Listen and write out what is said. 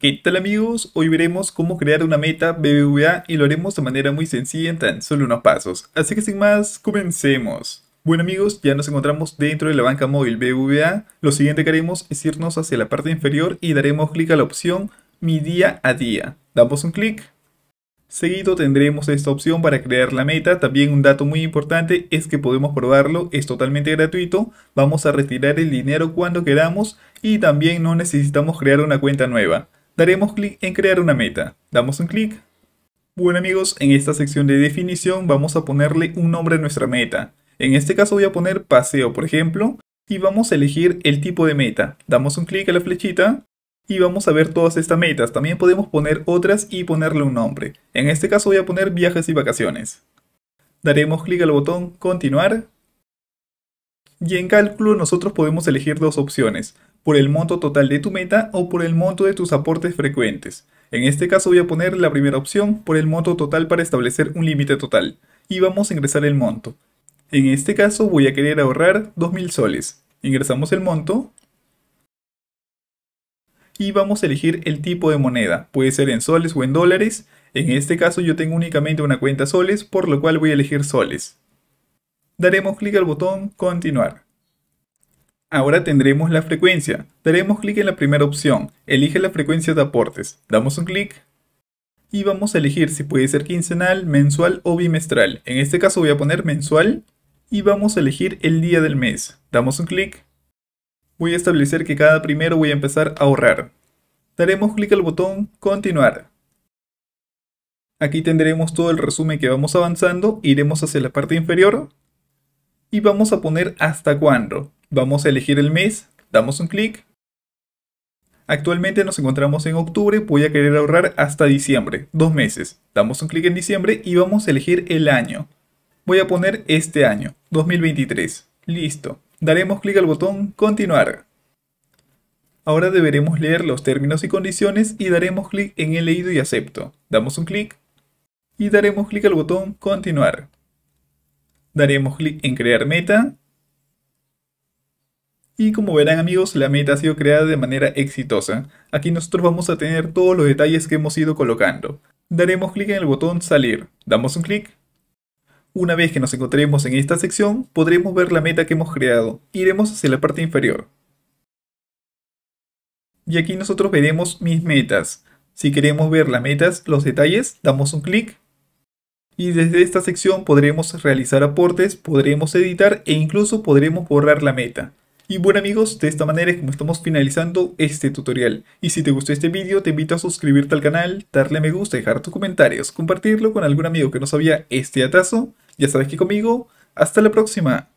¿Qué tal amigos? Hoy veremos cómo crear una meta BBVA y lo haremos de manera muy sencilla en tan solo unos pasos. Así que sin más, comencemos. Bueno amigos, ya nos encontramos dentro de la banca móvil BBVA. Lo siguiente que haremos es irnos hacia la parte inferior y daremos clic a la opción Mi día a día. Damos un clic. Seguido tendremos esta opción para crear la meta. También un dato muy importante es que podemos probarlo, es totalmente gratuito. Vamos a retirar el dinero cuando queramos y también no necesitamos crear una cuenta nueva daremos clic en crear una meta. Damos un clic. Bueno amigos, en esta sección de definición vamos a ponerle un nombre a nuestra meta. En este caso voy a poner paseo, por ejemplo, y vamos a elegir el tipo de meta. Damos un clic a la flechita y vamos a ver todas estas metas. También podemos poner otras y ponerle un nombre. En este caso voy a poner viajes y vacaciones. Daremos clic al botón continuar y en cálculo nosotros podemos elegir dos opciones, por el monto total de tu meta o por el monto de tus aportes frecuentes. En este caso voy a poner la primera opción, por el monto total para establecer un límite total, y vamos a ingresar el monto. En este caso voy a querer ahorrar 2000 soles. Ingresamos el monto y vamos a elegir el tipo de moneda, puede ser en soles o en dólares. En este caso yo tengo únicamente una cuenta soles, por lo cual voy a elegir soles daremos clic al botón Continuar. Ahora tendremos la frecuencia. Daremos clic en la primera opción, elige la frecuencia de aportes. Damos un clic y vamos a elegir si puede ser quincenal, mensual o bimestral. En este caso voy a poner mensual y vamos a elegir el día del mes. Damos un clic. Voy a establecer que cada primero voy a empezar a ahorrar. Daremos clic al botón Continuar. Aquí tendremos todo el resumen que vamos avanzando, iremos hacia la parte inferior y vamos a poner hasta cuándo. Vamos a elegir el mes, damos un clic. Actualmente nos encontramos en octubre, voy a querer ahorrar hasta diciembre, dos meses. Damos un clic en diciembre y vamos a elegir el año. Voy a poner este año, 2023. Listo. Daremos clic al botón continuar. Ahora deberemos leer los términos y condiciones y daremos clic en el leído y acepto. Damos un clic y daremos clic al botón continuar daremos clic en crear meta. Y como verán amigos, la meta ha sido creada de manera exitosa. Aquí nosotros vamos a tener todos los detalles que hemos ido colocando. Daremos clic en el botón salir, damos un clic. Una vez que nos encontremos en esta sección, podremos ver la meta que hemos creado. Iremos hacia la parte inferior. Y aquí nosotros veremos mis metas. Si queremos ver las metas, los detalles, damos un clic y desde esta sección podremos realizar aportes, podremos editar e incluso podremos borrar la meta. Y bueno amigos, de esta manera es como estamos finalizando este tutorial. Y si te gustó este video te invito a suscribirte al canal, darle me gusta, dejar tus comentarios, compartirlo con algún amigo que no sabía este atazo. Ya sabes que conmigo, hasta la próxima.